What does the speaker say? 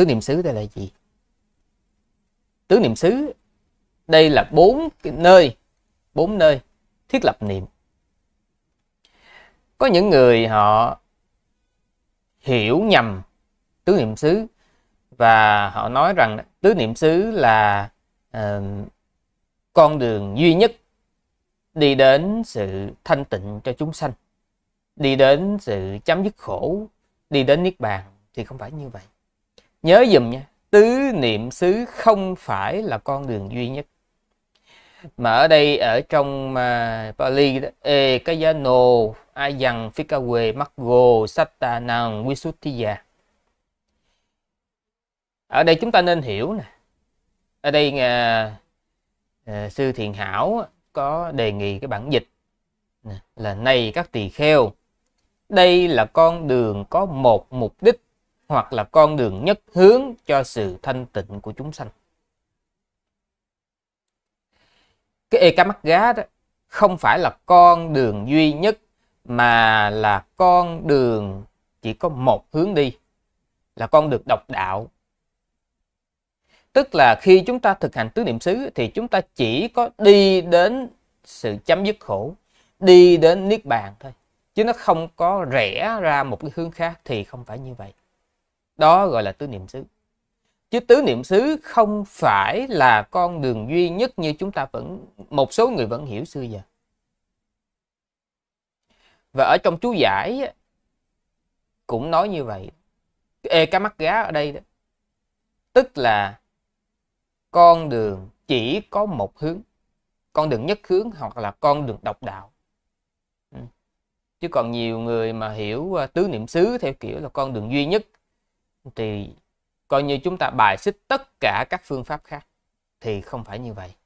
tứ niệm xứ đây là gì tứ niệm xứ đây là bốn nơi bốn nơi thiết lập niệm có những người họ hiểu nhầm tứ niệm xứ và họ nói rằng tứ niệm xứ là uh, con đường duy nhất đi đến sự thanh tịnh cho chúng sanh đi đến sự chấm dứt khổ đi đến niết bàn thì không phải như vậy Nhớ dùm nha, tứ niệm xứ không phải là con đường duy nhất. Mà ở đây ở trong uh, Pali đó, e kayano ayang phikawe maggo satanang visuddhiya. Ở đây chúng ta nên hiểu nè. Ở đây uh, uh, sư Thiền Hảo có đề nghị cái bản dịch là này các tỳ kheo đây là con đường có một mục đích hoặc là con đường nhất hướng cho sự thanh tịnh của chúng sanh. Cái ca mắt gá đó không phải là con đường duy nhất mà là con đường chỉ có một hướng đi là con đường độc đạo. Tức là khi chúng ta thực hành tứ niệm xứ thì chúng ta chỉ có đi đến sự chấm dứt khổ, đi đến niết bàn thôi chứ nó không có rẽ ra một cái hướng khác thì không phải như vậy đó gọi là tứ niệm xứ. Chứ tứ niệm xứ không phải là con đường duy nhất như chúng ta vẫn một số người vẫn hiểu xưa giờ. Và ở trong chú giải cũng nói như vậy. Ê cá mắt gá ở đây đó. Tức là con đường chỉ có một hướng. Con đường nhất hướng hoặc là con đường độc đạo. Ừ. Chứ còn nhiều người mà hiểu à, tứ niệm xứ theo kiểu là con đường duy nhất thì coi như chúng ta bài xích tất cả các phương pháp khác thì không phải như vậy